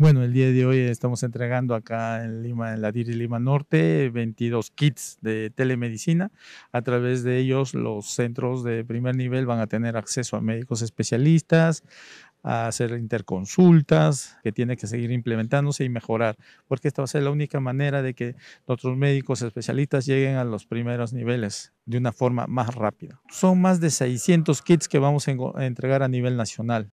Bueno, el día de hoy estamos entregando acá en Lima, en la DIRI Lima Norte, 22 kits de telemedicina. A través de ellos, los centros de primer nivel van a tener acceso a médicos especialistas, a hacer interconsultas, que tiene que seguir implementándose y mejorar, porque esta va a ser la única manera de que nuestros médicos especialistas lleguen a los primeros niveles de una forma más rápida. Son más de 600 kits que vamos a entregar a nivel nacional.